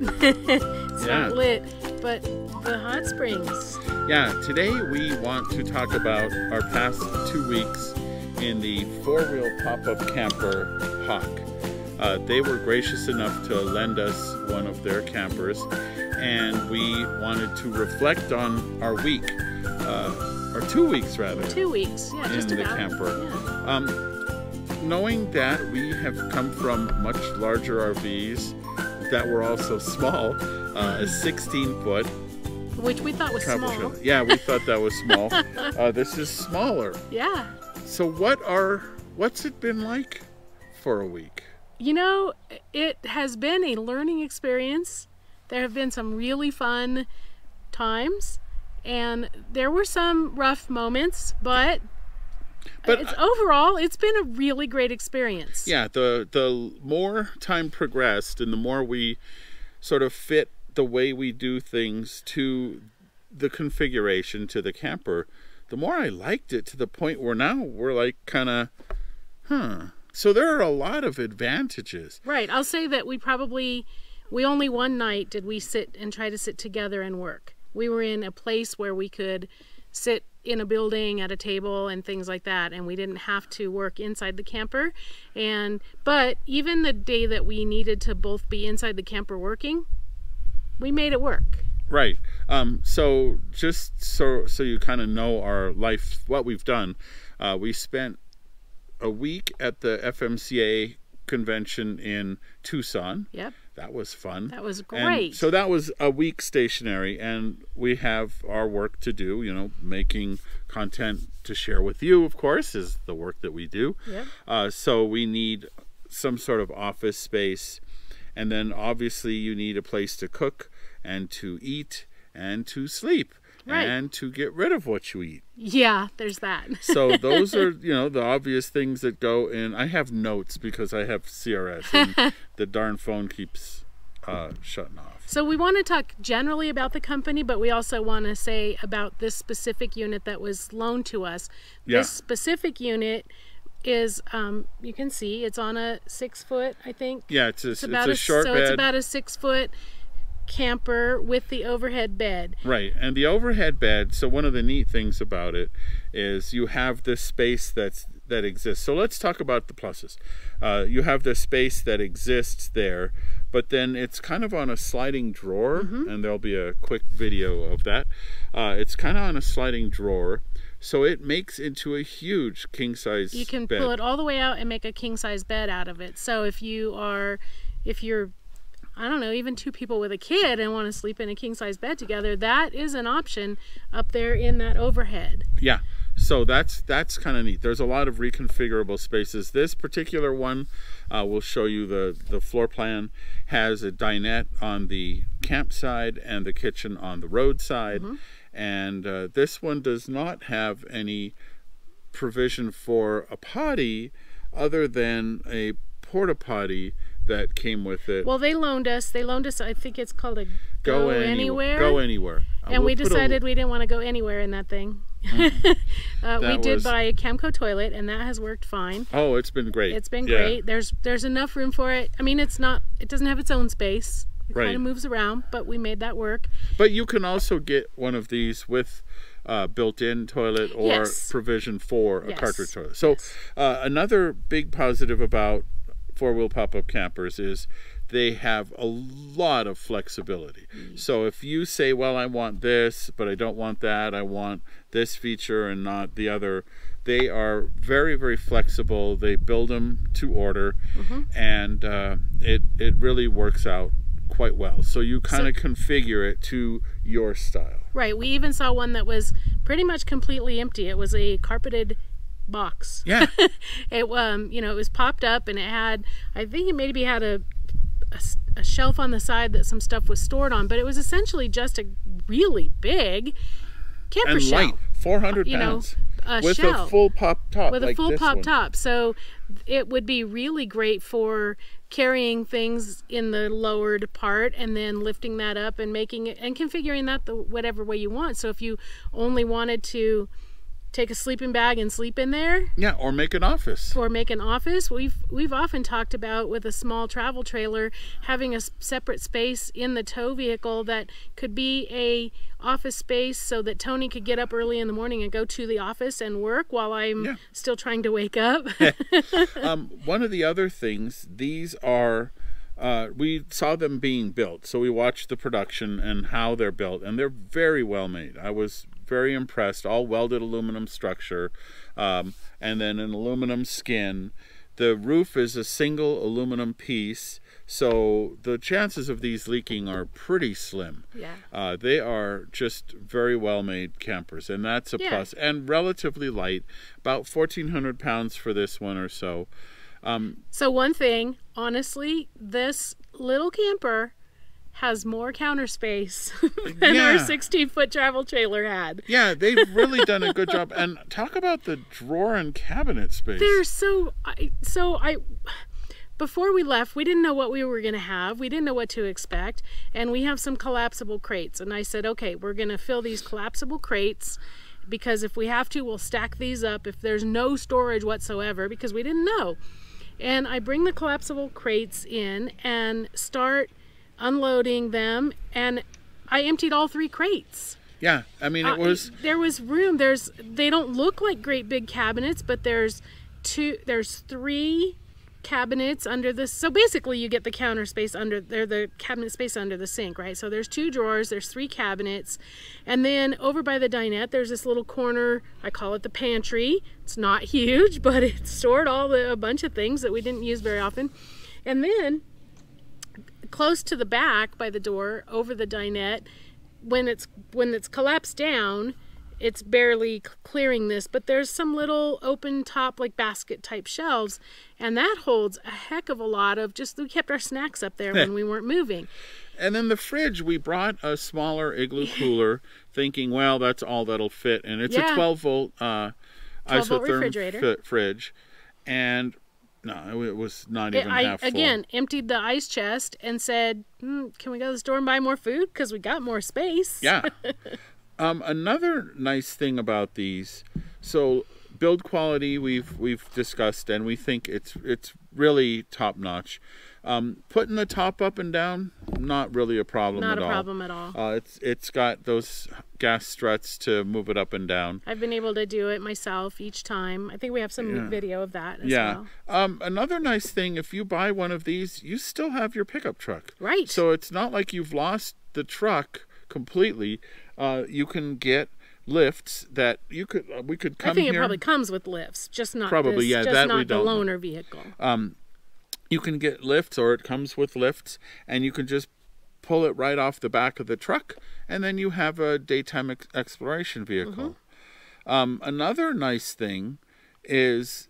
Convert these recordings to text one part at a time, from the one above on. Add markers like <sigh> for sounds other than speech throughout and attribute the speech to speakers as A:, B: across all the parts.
A: it's <laughs> yeah. not lit, but the hot springs.
B: Yeah, today we want to talk about our past two weeks in the four-wheel pop-up camper Hawk. Uh, they were gracious enough to lend us one of their campers and we wanted to reflect on our week, uh, or two weeks rather.
A: Two weeks, yeah, in the camper.
B: Yeah. Um, knowing that we have come from much larger RVs that were also small, uh, a 16 foot.
A: Which we thought was small. Trailer.
B: Yeah, we thought that was small. <laughs> uh, this is smaller. Yeah. So what are, what's it been like for a week?
A: You know, it has been a learning experience. There have been some really fun times and there were some rough moments, but but it's, I, overall, it's been a really great experience.
B: Yeah, the the more time progressed, and the more we sort of fit the way we do things to the configuration to the camper, the more I liked it to the point where now we're like kind of, huh. So there are a lot of advantages.
A: Right. I'll say that we probably, we only one night did we sit and try to sit together and work. We were in a place where we could sit in a building at a table and things like that and we didn't have to work inside the camper and but even the day that we needed to both be inside the camper working we made it work
B: right um, so just so so you kind of know our life what we've done uh, we spent a week at the fmca convention in tucson yep that was fun.
A: That was great. And so
B: that was a week stationary, and we have our work to do. You know, making content to share with you, of course, is the work that we do. Yeah. Uh, so we need some sort of office space, and then obviously you need a place to cook and to eat and to sleep right. and to get rid of what you eat.
A: Yeah, there's that. <laughs> so those are,
B: you know, the obvious things that go in. I have notes because I have CRS and <laughs> the darn phone keeps uh, shutting off.
A: So we want to talk generally about the company, but we also want to say about this specific unit that was loaned to us. Yeah. This specific unit is um, you can see it's on a six foot I think yeah it's a, it's, it's a, a short so bed. it's about a six foot camper with the overhead bed.
B: Right. And the overhead bed, so one of the neat things about it is you have this space that's that exists. So let's talk about the pluses. Uh, you have the space that exists there, but then it's kind of on a sliding drawer, mm -hmm. and there'll be a quick video of that. Uh, it's kind of on a sliding drawer, so it makes into a huge king size. You can bed. pull it
A: all the way out and make a king size bed out of it. So if you are, if you're I don't know, even two people with a kid and want to sleep in a king size bed together, that is an option up there in that overhead.
B: Yeah. So that's that's kind of neat. There's a lot of reconfigurable spaces. This particular one, uh, we'll show you the, the floor plan, has a dinette on the campsite and the kitchen on the roadside. Mm -hmm. And uh, this one does not have any provision for a potty other than a porta potty that came with it.
A: Well, they loaned us. They loaned us. I think it's called a Go, go anywhere. anywhere. Go
B: anywhere. and we'll we decided a...
A: we didn't want to go anywhere in that thing. Mm. <laughs> uh, that we did buy a Camco toilet, and that has worked fine.
B: Oh, it's been great. It's been yeah. great.
A: There's there's enough room for it. I mean, it's not. It doesn't have its own space. It right. kind of moves around, but we made that work.
B: But you can also get one of these with uh, built-in toilet or yes. provision for a yes. cartridge toilet. So yes. uh, another big positive about four-wheel pop-up campers is they have a lot of flexibility. Mm. So if you say, well, I want this, but I don't want that, I want this feature and not the other, they are very, very flexible. They build them to order, mm -hmm. and uh, it, it really works out quite well. So you kind of so, configure it to your style.
A: Right. We even saw one that was pretty much completely empty. It was a carpeted box. Yeah. <laughs> it um you know it was popped up and it had I think it maybe had a, a, a shelf on the side that some stuff was stored on, but it was essentially just a really big camper and shell. light,
B: 400 you Know, a with shell, a full pop top. With like a full pop one. top.
A: So it would be really great for carrying things in the lowered part and then lifting that up and making it and configuring that the whatever way you want. So if you only wanted to take a sleeping bag and sleep in there.
B: Yeah, or make an office.
A: Or make an office. We've we've often talked about with a small travel trailer having a separate space in the tow vehicle that could be a office space so that Tony could get up early in the morning and go to the office and work while I'm yeah. still trying to wake up.
B: <laughs> <laughs> um, one of the other things, these are uh, we saw them being built, so we watched the production and how they're built, and they're very well made. I was very impressed. All welded aluminum structure, um, and then an aluminum skin. The roof is a single aluminum piece, so the chances of these leaking are pretty slim. Yeah. Uh, they are just very well made campers, and that's a yeah. plus. And relatively light, about 1,400 pounds for this one or so. Um,
A: so, one thing, honestly, this little camper has more counter space <laughs> than yeah. our 16 foot travel trailer had. Yeah,
B: they've really done a good job. And talk about the drawer and cabinet space. They're
A: so so I before we left, we didn't know what we were going to have. We didn't know what to expect, and we have some collapsible crates. And I said, "Okay, we're going to fill these collapsible crates." Because if we have to, we'll stack these up if there's no storage whatsoever, because we didn't know. And I bring the collapsible crates in and start unloading them, and I emptied all three crates.
B: Yeah, I mean it uh, was. Uh,
A: there was room. There's they don't look like great big cabinets, but there's two. There's three cabinets under the so basically you get the counter space under there the cabinet space under the sink right so there's two drawers there's three cabinets and then over by the dinette there's this little corner i call it the pantry it's not <laughs> huge but it stored all the a bunch of things that we didn't use very often and then close to the back by the door over the dinette. When it's when it's collapsed down, it's barely clearing this, but there's some little open top like basket type shelves, and that holds a heck of a lot of just we kept our snacks up there when <laughs> we weren't moving.
B: And then the fridge, we brought a smaller igloo <laughs> cooler, thinking, well, that's all that'll fit, and it's yeah. a 12 volt uh, 12 volt refrigerator. fridge, and no, it was not even I, half full. Again,
A: emptied the ice chest and said, mm, "Can we go to the store and buy more food? Because we got more space." Yeah.
B: <laughs> um, another nice thing about these, so build quality we've we've discussed, and we think it's it's really top notch. Um, putting the top up and down, not really a problem not at all. a problem at all. Uh, it's it's got those gas struts to move it up and down.
A: I've been able to do it myself each time. I think we have some yeah. video of that. yeah.
B: Well. Um, another nice thing, if you buy one of these, you still have your pickup truck. Right. So it's not like you've lost the truck completely. Uh, you can get lifts that you could uh, we could come. I think here. it probably
A: comes with lifts, just not probably this, yeah just that not we don't. loaner vehicle.
B: Um, you can get lifts, or it comes with lifts, and you can just pull it right off the back of the truck, and then you have a daytime ex exploration vehicle. Mm -hmm. um, another nice thing is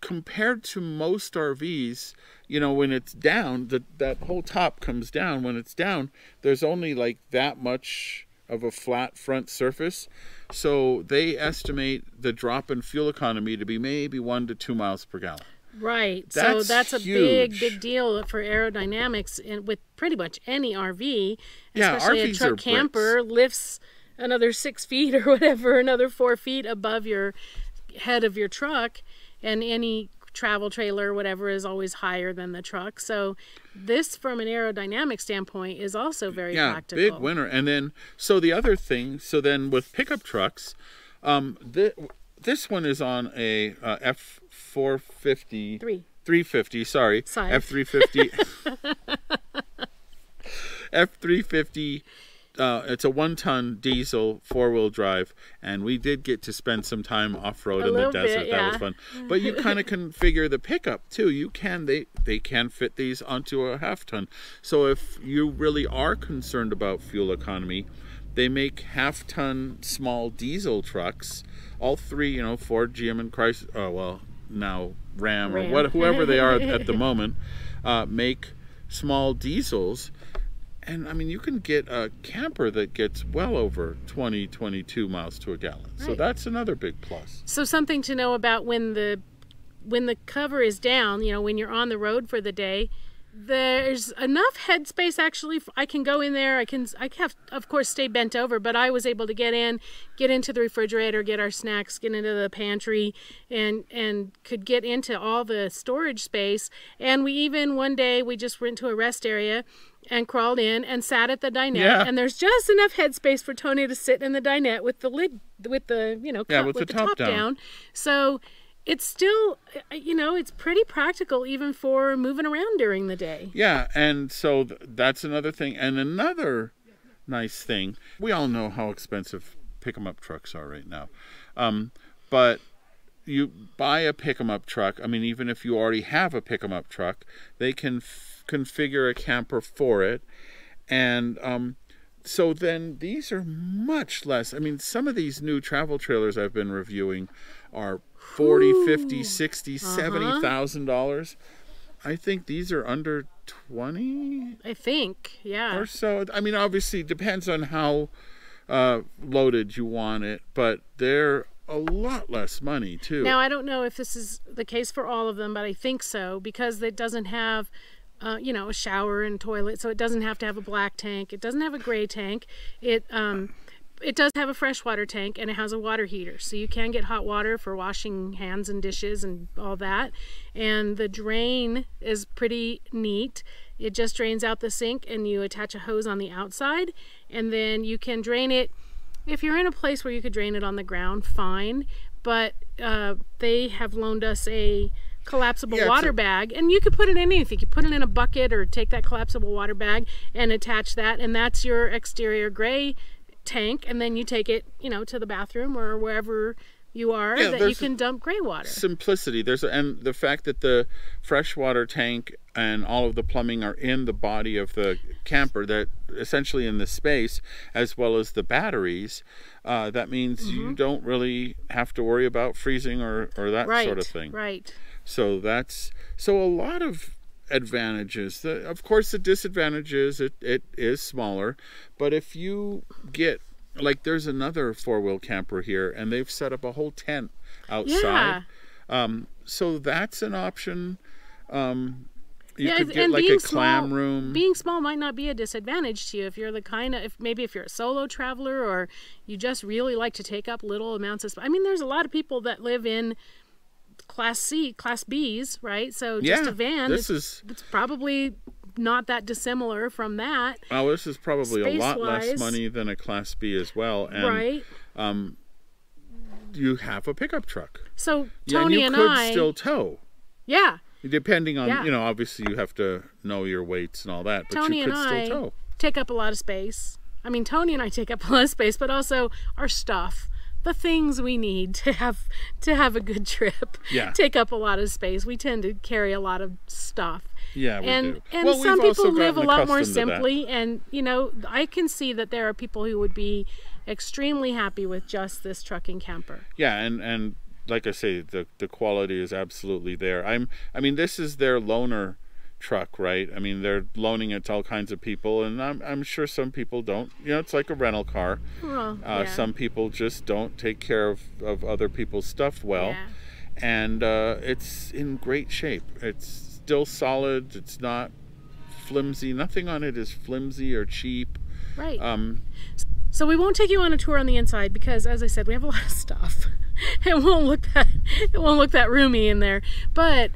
B: compared to most RVs, you know, when it's down, the, that whole top comes down. When it's down, there's only like that much of a flat front surface. So they estimate the drop in fuel economy to be maybe one to two miles per gallon.
A: Right. That's so that's a huge. big, big deal for aerodynamics and with pretty much any RV, yeah, especially RVs a truck camper bricks. lifts another six <laughs> feet or whatever, another four feet above your head of your truck. And any travel trailer, whatever, is always higher than the truck. So this, from an aerodynamic standpoint, is also very yeah, practical. big winner.
B: And then, so the other thing, so then with pickup trucks, um, this one is on a uh, F four fifty three. 350, sorry. F350. F350 <laughs> uh, it's a one-ton diesel four-wheel drive, and we did get to spend some time off-road in the desert. Bit, yeah. That was fun. But you <laughs> kind of configure the pickup too. You can they they can fit these onto a half-ton. So if you really are concerned about fuel economy, they make half-ton small diesel trucks. All three, you know, Ford, GM, and Chrysler. Oh well, now Ram, Ram. or what, whoever they are at the <laughs> moment, uh, make small diesels and I mean, you can get a camper that gets well over 20, 22 miles to a gallon. Right. So that's another big plus.
A: So something to know about when the when the cover is down, you know, when you're on the road for the day, there's enough headspace actually I can go in there I can I have of course stay bent over but I was able to get in get into the refrigerator get our snacks get into the pantry and and could get into all the storage space and we even one day we just went to a rest area and crawled in and sat at the dinette yeah. and there's just enough headspace for Tony to sit in the dinette with the lid with the you know yeah, with, with the, the, top, top down. down so it's still uh, you know it's pretty practical even for moving around during the day
B: yeah and so th- that's another thing and another nice thing we all know how expensive pick 'em up trucks are right now um, but you buy a pick 'em up truck i mean even if you already have a pick 'em up truck they can f- configure a camper for it and um, so then these are much less. I mean, some of these new travel trailers I've been reviewing are 40, Ooh. 50, 60, uh-huh. 70,000 dollars. I think these are under 20.
A: I think,
B: yeah. Or so. I mean, obviously depends on how uh, loaded you want it, but they're a lot less money too. Now,
A: I don't know if this is the case for all of them, but I think so because it doesn't have uh, you know, a shower and toilet. So it doesn't have to have a black tank. It doesn't have a gray tank. It um, it does have a freshwater tank and it has a water heater. So you can get hot water for washing hands and dishes and all that. And the drain is pretty neat. It just drains out the sink and you attach a hose on the outside and then you can drain it. If you're in a place where you could drain it on the ground, fine. But uh, they have loaned us a collapsible yeah, water a, bag and you could put it in anything you put it in a bucket or take that collapsible water bag and attach that and that's your exterior gray tank and then you take it you know to the bathroom or wherever you are yeah, that you can dump gray water
B: simplicity there's a, and the fact that the freshwater tank and all of the plumbing are in the body of the camper that essentially in the space as well as the batteries uh, that means mm -hmm. you mm-hmm. don't really have to worry about freezing or, or that right, sort of thing right so that's so a lot of advantages. The, of course, the disadvantages it, it is smaller, but if you get like there's another four wheel camper here, and they've set up a whole tent outside. Yeah. Um, so that's an option. Um, you yeah, could get and like being a clam small, room.
A: Being small might not be a disadvantage to you if you're the kind of if maybe if you're a solo traveler or you just really like to take up little amounts of. I mean, there's a lot of people that live in class C, class B's, right? So just yeah, a van. This is it's probably not that dissimilar from that.
B: Well, this is probably Space a lot less money than a class B as well. And, right. Um, you have a pickup truck.
A: So Tony yeah, and, you and could I still tow. Yeah.
B: Depending on yeah. you know, obviously you have to know your weights and all that, but Tony you could and still I tow.
A: Take up a lot of space. I mean, Tony and I take up a lot of space, but also our stuff the things we need to have to have a good trip yeah. take up a lot of space. We tend to carry a lot of stuff.
B: Yeah, we and do. and well, some people live a lot more simply,
A: and you know I can see that there are people who would be extremely happy with just this trucking camper.
B: Yeah, and and like I say, the the quality is absolutely there. I'm I mean this is their loner truck, right? I mean, they're loaning it to all kinds of people, and I'm, I'm sure some people don't. You know, it's like a rental car. Well, uh, yeah. Some people just don't take care of, of other people's stuff well. Yeah. And uh, it's in great shape. It's still solid. It's not flimsy. Nothing on it is flimsy or cheap. Right. Um,
A: so we won't take you on a tour on the inside because, as I said, we have a lot of stuff. <laughs> it won't look that it won't look that roomy in there, but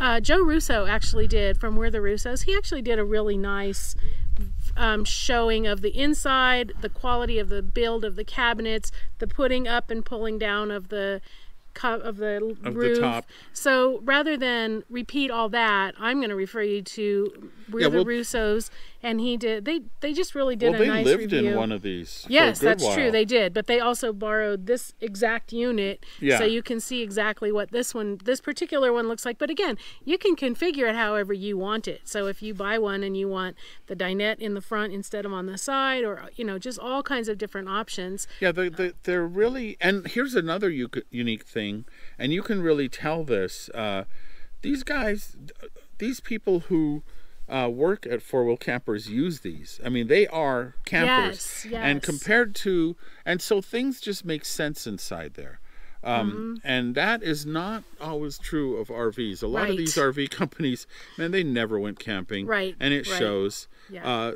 A: uh, Joe Russo actually did from Where the Russos. He actually did a really nice um, showing of the inside, the quality of the build of the cabinets, the putting up and pulling down of the of the of roof. The so rather than repeat all that, I'm going to refer you to Where yeah, the Russos and he did. They they just really did well, a nice review. They lived in one of these. Yes, that's while. true. They did, but they also borrowed this exact unit, yeah. so you can see exactly what this one, this particular one, looks like. But again, you can configure it however you want it. So if you buy one and you want the dinette in the front instead of on the side, or you know, just all kinds of different options.
B: Yeah, they they they're really. And here's another unique thing, and you can really tell this. Uh, these guys, these people who uh, work at four wheel campers use these. I mean, they are campers. Yes, yes. And compared to, and so things just make sense inside there. Um, mm -hmm. And that is not always true of RVs. A lot right. of these RV <laughs> companies, man, they never went camping. Right. And it right. shows. Yeah. Uh,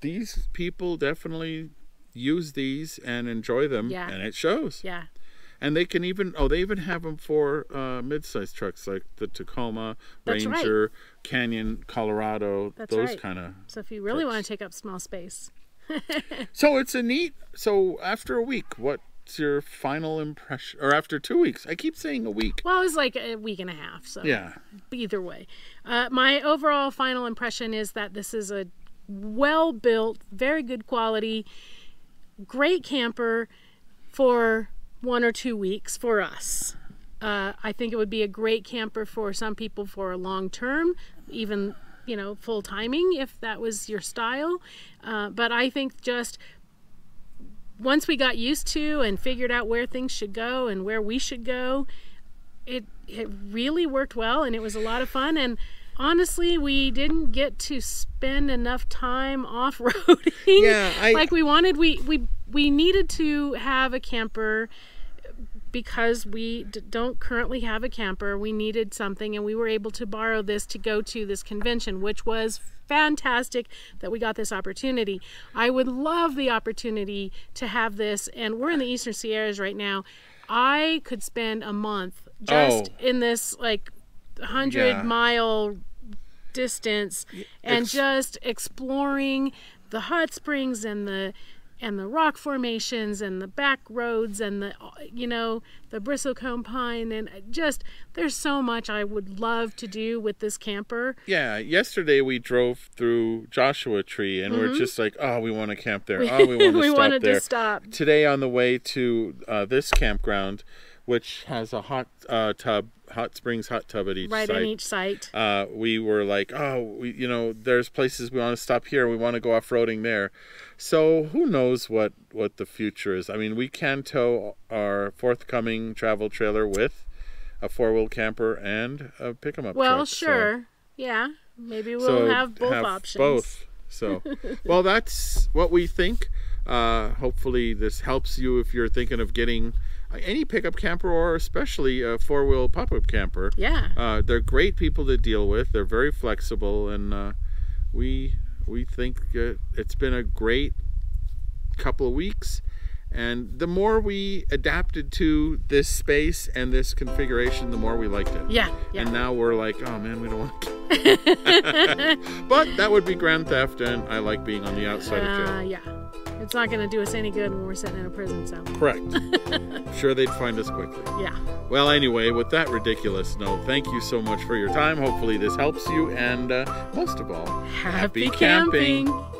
B: these people definitely use these and enjoy them. Yeah. And it shows. Yeah and they can even oh they even have them for uh, mid-sized trucks like the Tacoma, That's Ranger, right. Canyon, Colorado, That's those right. kind of.
A: So if you really want to take up small space.
B: <laughs> so it's a neat. So after a week, what's your final impression? Or after two weeks, I keep saying a week.
A: Well, it was like a week and a half. So yeah. Either way, uh, my overall final impression is that this is a well built, very good quality, great camper for one or two weeks for us. Uh, I think it would be a great camper for some people for a long term, even you know full timing if that was your style. Uh, but I think just once we got used to and figured out where things should go and where we should go, it it really worked well and it was a lot of fun and honestly we didn't get to spend enough time <laughs> off-roading yeah, I, like we wanted we we we needed to have a camper because we don't currently have a camper, we needed something and we were able to borrow this to go to this convention, which was fantastic that we got this opportunity. I would love the opportunity to have this, and we're in the Eastern Sierras right now. I could spend a month just oh. in this like 100 yeah. mile distance and just exploring the hot springs and the and the rock formations and the back roads and the you know the bristlecone pine and just there's so much I would love to do with this camper.
B: Yeah, yesterday we drove through Joshua Tree and mm -hmm. we're mm-hmm. just like, oh, we want to camp there. <laughs> Oh, we want to stop wanted there. To stop. Today on the way to uh, this campground, which has a hot uh, tub hot springs hot tub at each right site. in each site. Uh, we were like, oh, we, you know, there's places we want to stop here. We want to go off roading there. So who knows what what the future is? I mean, we can tow our forthcoming travel trailer with a four wheel camper and a pick 'em up. Well, truck, sure, so.
A: yeah, maybe we'll so have both have options. Both. So, <laughs> well,
B: that's what we think. Uh, hopefully, this helps you if you're thinking of getting any pickup camper or especially a four-wheel pop-up camper. Yeah. Uh, they're great people to deal with. They're very flexible, and uh, we we think uh, it's been a great couple of weeks. And the more we adapted to this space and this configuration, the more we liked it.
A: Yeah. yeah. And
B: now we're like, oh man, we don't want. To. <laughs> <laughs> but that would be Grand Theft, and I like being on the outside of jail. Uh,
A: yeah. It's not going to do us any good when we're sitting in a prison cell.
B: Correct. <laughs> sure they'd find us quickly. Yeah. Well, anyway, with that ridiculous note, thank you so much for your time. Hopefully this helps you, and uh, most of all, happy, happy camping. camping.